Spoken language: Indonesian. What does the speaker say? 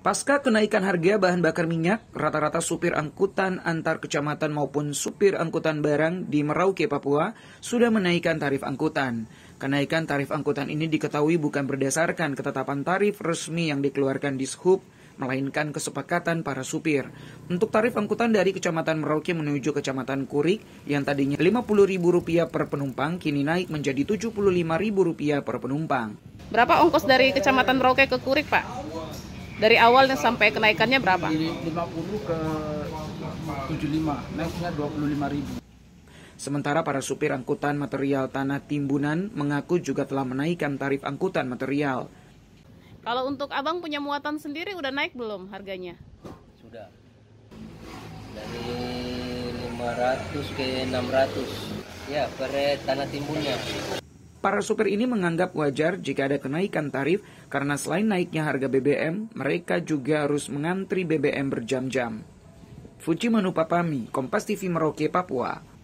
Pasca kenaikan harga bahan bakar minyak, rata-rata supir angkutan antar kecamatan maupun supir angkutan barang di Merauke, Papua sudah menaikkan tarif angkutan. Kenaikan tarif angkutan ini diketahui bukan berdasarkan ketetapan tarif resmi yang dikeluarkan di melainkan kesepakatan para supir. Untuk tarif angkutan dari Kecamatan Merauke menuju Kecamatan Kurik yang tadinya Rp50.000 per penumpang kini naik menjadi Rp75.000 per penumpang. Berapa ongkos dari Kecamatan Merauke ke Kurik, Pak? Dari awalnya sampai kenaikannya berapa? Dari 50 ke 75, naiknya 25 ribu. Sementara para supir angkutan material tanah timbunan mengaku juga telah menaikkan tarif angkutan material. Kalau untuk abang punya muatan sendiri udah naik belum harganya? Sudah. Dari 500 ke 600 ya per tanah timbunnya. Para supir ini menganggap wajar jika ada kenaikan tarif karena selain naiknya harga BBM, mereka juga harus mengantri BBM berjam-jam. Fuji Manupapami, Kompas TV Merauke, Papua.